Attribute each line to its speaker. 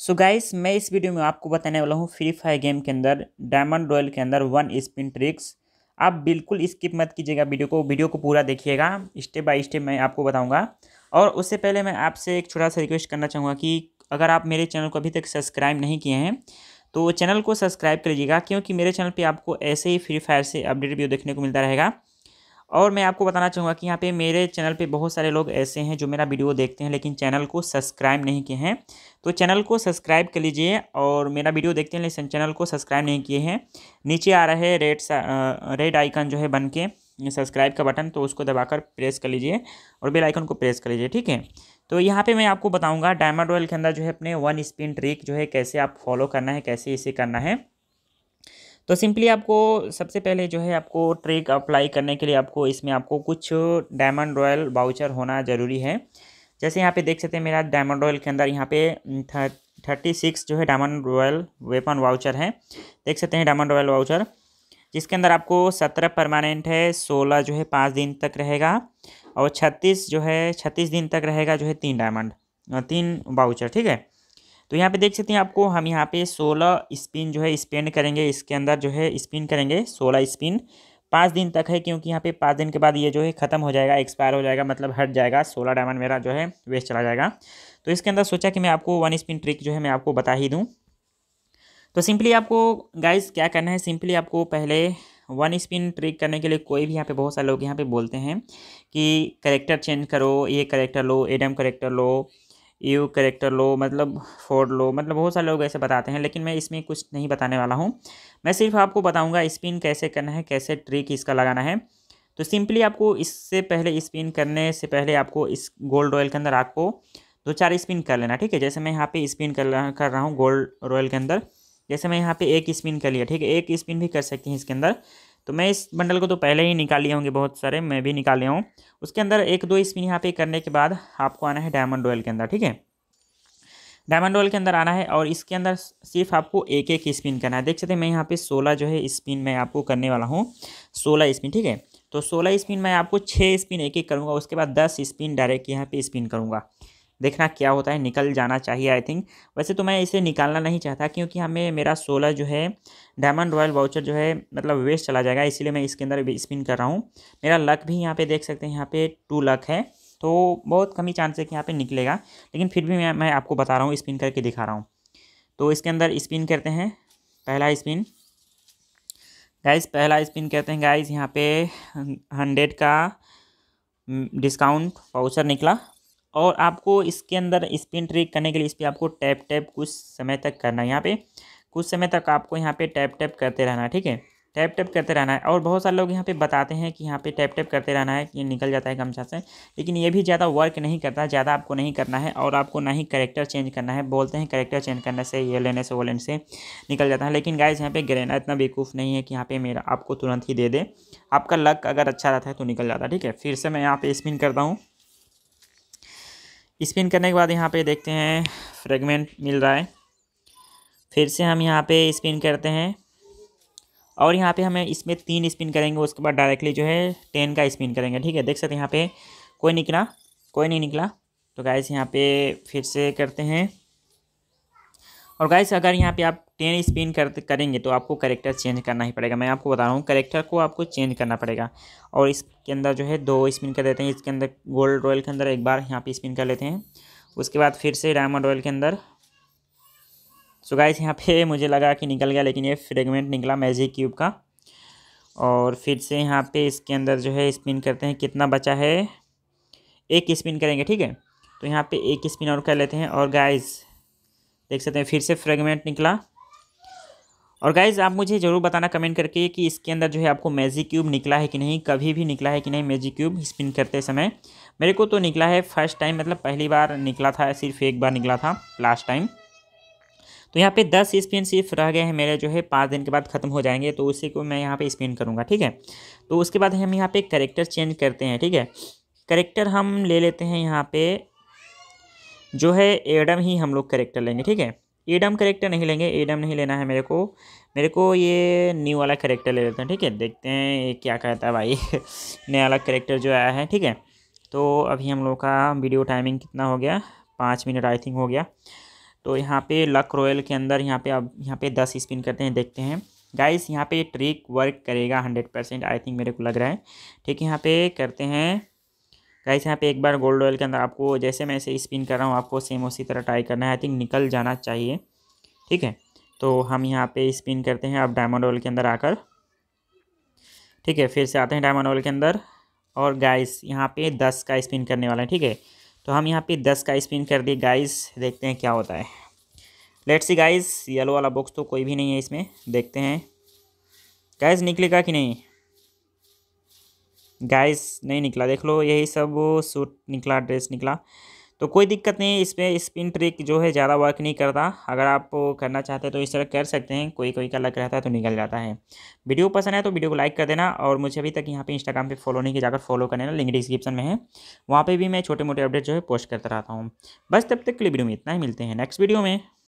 Speaker 1: सो so guys मैं इस video में आपको बताने वाला हूँ फ्री फायर गेम के अंदर डायमंड रॉयल के अंदर वन स्पिन ट्रिक्स आप बिल्कुल स्किप मत कीजिएगा वीडियो को वीडियो को पूरा देखिएगा स्टेप बाय स्टेप मैं आपको बताऊंगा और उससे पहले मैं आपसे एक छोटा सा रिक्वेस्ट करना चाहूँगा कि अगर आप मेरे चैनल को अभी तक सब्सक्राइब नहीं किए हैं तो चैनल को सब्सक्राइब कर लीजिएगा क्योंकि मेरे चैनल पर आपको ऐसे ही फ्री फायर से अपडेट वीडियो देखने को मिलता रहेगा और मैं आपको बताना चाहूँगा कि यहाँ पे मेरे चैनल पे बहुत सारे लोग ऐसे हैं जो मेरा वीडियो देखते हैं लेकिन चैनल को सब्सक्राइब नहीं किए हैं तो चैनल को सब्सक्राइब कर लीजिए और मेरा वीडियो देखते हैं लेकिन चैनल को सब्सक्राइब नहीं किए हैं नीचे आ रहा है रेड रेड आइकन जो है बन के सब्सक्राइब का बटन तो उसको दबाकर प्रेस कर लीजिए और बेल आइकन को प्रेस कर लीजिए ठीक है तो यहाँ पे मैं आपको बताऊँगा डायमंड ऑयल के अंदर जो है अपने वन स्पिन ट्रिक जो है कैसे आप फॉलो करना है कैसे इसे करना है तो सिंपली आपको सबसे पहले जो है आपको ट्रिक अप्लाई करने के लिए आपको इसमें आपको कुछ डायमंड रॉयल बाउचर होना ज़रूरी है जैसे यहाँ पे देख सकते हैं मेरा डायमंड रॉयल के अंदर यहाँ पे थर्टी सिक्स जो है डायमंड रॉयल वेपन वाउचर है देख सकते हैं डायमंड रॉयल वाउचर जिसके अंदर आपको सत्रह परमानेंट है सोलह जो है पाँच दिन तक रहेगा और छत्तीस जो है छत्तीस दिन तक रहेगा जो है तीन डायमंड तीन बाउचर ठीक है तो यहाँ पे देख सकते हैं आपको हम यहाँ पे सोलह स्पिन जो है स्पेंड करेंगे इसके अंदर जो है स्पिन करेंगे सोलह स्पिन पाँच दिन तक है क्योंकि यहाँ पे पाँच दिन के बाद ये जो है ख़त्म हो जाएगा एक्सपायर हो जाएगा मतलब हट जाएगा सोलह डायमंड मेरा जो है वेस्ट चला जाएगा तो इसके अंदर सोचा कि मैं आपको वन स्पिन ट्रिक जो है मैं आपको बता ही दूँ तो सिंपली आपको गाइज क्या करना है सिंपली आपको पहले वन स्पिन ट्रिक करने के लिए कोई भी यहाँ पे बहुत सारे लोग यहाँ पे बोलते हैं कि करेक्टर चेंज करो ये करेक्टर लो एडम करेक्टर लो यू करेक्टर लो मतलब फोर्ड लो मतलब बहुत सारे लोग ऐसे बताते हैं लेकिन मैं इसमें कुछ नहीं बताने वाला हूँ मैं सिर्फ आपको बताऊँगा स्पिन कैसे करना है कैसे ट्रिक इसका लगाना है तो सिंपली आपको इससे पहले स्पिन करने से पहले आपको इस गोल्ड रॉयल के अंदर आपको दो चार स्पिन कर लेना ठीक है जैसे मैं यहाँ पे स्पिन कर कर रहा हूँ गोल्ड रॉयल के अंदर जैसे मैं यहाँ पे एक स्पिन कर लिया ठीक है एक स्पिन भी कर सकती हैं इसके अंदर तो मैं इस बंडल को तो पहले ही निकाल लिया होंगे बहुत सारे मैं भी निकाल लिया हूँ उसके अंदर एक दो स्पिन यहाँ पे करने के बाद आपको आना है डायमंड ऑयल के अंदर ठीक है डायमंड ऑयल के अंदर आना है और इसके अंदर सिर्फ आपको एक एक स्पिन करना है देख सकते हैं मैं यहाँ पे सोलह जो है स्पिन मैं आपको करने वाला हूँ सोलह स्पिन ठीक है तो सोलह स्पिन मैं आपको छः स्पिन एक एक करूँगा उसके बाद दस स्पिन डायरेक्ट यहाँ पे स्पिन करूँगा देखना क्या होता है निकल जाना चाहिए आई थिंक वैसे तो मैं इसे निकालना नहीं चाहता क्योंकि हमें मेरा सोलह जो है डायमंड रॉयल वाउचर जो है मतलब वेस्ट चला जाएगा इसीलिए मैं इसके अंदर स्पिन कर रहा हूँ मेरा लक भी यहाँ पर देख सकते हैं यहाँ पर टू लक है तो बहुत कम ही चांस है कि यहाँ पर निकलेगा लेकिन फिर भी मैं मैं आपको बता रहा हूँ स्पिन करके दिखा रहा हूँ तो इसके अंदर स्पिन करते हैं पहला स्पिन गाइस पहला स्पिन कहते हैं गाइस यहाँ पे हंड्रेड का डिस्काउंट mm, वाउचर निकला और आपको इसके अंदर स्पिन ट्रिक करने के लिए इस पर आपको टैप टैप कुछ समय तक करना है यहाँ पे कुछ समय तक आपको यहाँ पे टैप टैप करते रहना है ठीक है टैप टैप करते रहना है और बहुत सारे लोग यहाँ पे बताते हैं कि यहाँ पे टैप टैप करते रहना है कि निकल जाता है गमछा से लेकिन ये भी ज़्यादा वर्क नहीं करता ज़्यादा आपको नहीं करना है और आपको ना ही करेक्टर चेंज करना है बोलते हैं करेक्टर चेंज करने से ये लेने से वो लेने से निकल जाता है लेकिन गाइज यहाँ पे ग्रेना इतना बेकूफ़ नहीं है कि यहाँ पर मेरा आपको तुरंत ही दे दे आपका लक अगर अच्छा रहता है तो निकल जाता है ठीक है फिर से मैं यहाँ पर स्पिन करता हूँ स्पिन करने के बाद यहाँ पे देखते हैं फ्रेगमेंट मिल रहा है फिर से हम यहाँ पे स्पिन करते हैं और यहाँ पे हमें इसमें तीन स्पिन करेंगे उसके बाद डायरेक्टली जो है टेन का स्पिन करेंगे ठीक है देख सकते हैं यहाँ पे कोई निकला कोई नहीं निकला तो गाइस यहाँ पे फिर से करते हैं और गाइस अगर यहाँ पे आप टेन स्पिन कर करेंगे तो आपको करेक्टर चेंज करना ही पड़ेगा मैं आपको बता रहा हूँ करेक्टर को आपको चेंज करना पड़ेगा और इसके अंदर जो है दो स्पिन कर देते हैं इसके अंदर गोल्ड रॉयल के अंदर एक बार यहाँ पे स्पिन कर लेते हैं उसके बाद फिर से डायमंड रॉयल के अंदर सो गाइस यहाँ पे मुझे लगा कि निकल गया लेकिन ये फ्रेगमेंट निकला मैजिक क्यूब का और फिर से यहाँ पर इसके अंदर जो है स्पिन करते हैं कितना बचा है एक स्पिन करेंगे ठीक है तो यहाँ पर एक स्पिन और कर लेते हैं और गाइज देख सकते हैं फिर से फ्रेगमेंट निकला और गाइज आप मुझे ज़रूर बताना कमेंट करके कि इसके अंदर जो है आपको मैजिक क्यूब निकला है कि नहीं कभी भी निकला है कि नहीं मैजिक क्यूब स्पिन करते समय मेरे को तो निकला है फर्स्ट टाइम मतलब पहली बार निकला था सिर्फ एक बार निकला था लास्ट टाइम तो यहाँ पे दस स्पिन सिर्फ रह गए हैं मेरे जो है पाँच दिन के बाद ख़त्म हो जाएंगे तो उसी को मैं यहाँ पर स्पिन करूँगा ठीक है तो उसके बाद हम यहाँ पर करेक्टर चेंज करते हैं ठीक है करेक्टर हम ले लेते हैं यहाँ पर जो है एडम ही हम लोग करेक्टर लेंगे ठीक है एडम करेक्टर नहीं लेंगे एडम नहीं लेना है मेरे को मेरे को ये न्यू वाला करेक्टर ले लेते हैं ठीक है देखते हैं ये क्या कहता है भाई नया वाला करेक्टर जो आया है ठीक है तो अभी हम लोग का वीडियो टाइमिंग कितना हो गया पाँच मिनट आई थिंक हो गया तो यहाँ पे लक रॉयल के अंदर यहाँ पे अब यहाँ पे दस स्पिन करते हैं देखते हैं गाइस यहाँ पे ट्रिक वर्क करेगा हंड्रेड परसेंट आई थिंक मेरे को लग रहा है ठीक है यहाँ पे करते हैं गाइस यहाँ पे एक बार गोल्ड ऑयल के अंदर आपको जैसे मैं इसे स्पिन कर रहा हूँ आपको सेम उसी तरह ट्राई करना है आई थिंक निकल जाना चाहिए ठीक है तो हम यहाँ पे स्पिन करते हैं आप डायमंड ऑयल के अंदर आकर ठीक है फिर से आते हैं डायमंड ऑयल के अंदर और गाइस यहाँ पे दस का स्पिन करने वाला है ठीक है तो हम यहाँ पे दस का स्पिन कर दिए गाइस देखते हैं क्या होता है लेट्स सी गाइस येलो वाला बॉक्स तो कोई भी नहीं है इसमें देखते हैं गाइस निकलेगा कि नहीं गाइस नहीं निकला देख लो यही सब सूट निकला ड्रेस निकला तो कोई दिक्कत नहीं इसमें स्पिन ट्रिक जो है ज़्यादा वर्क नहीं करता अगर आप करना चाहते हैं तो इस तरह कर सकते हैं कोई कोई का लग रहता है तो निकल जाता है वीडियो पसंद है तो वीडियो को लाइक कर देना और मुझे अभी तक यहाँ पे इंस्टाग्राम पे फॉलो नहीं किया जाकर फॉलो कर लेना लिंक डिस्क्रिप्शन में है वहाँ पर भी मैं छोटे मोटे अपडेट जो है पोस्ट करता रहता हूँ बस तब तक के लिए वीडियो में इतना ही मिलते हैं नेक्स्ट वीडियो में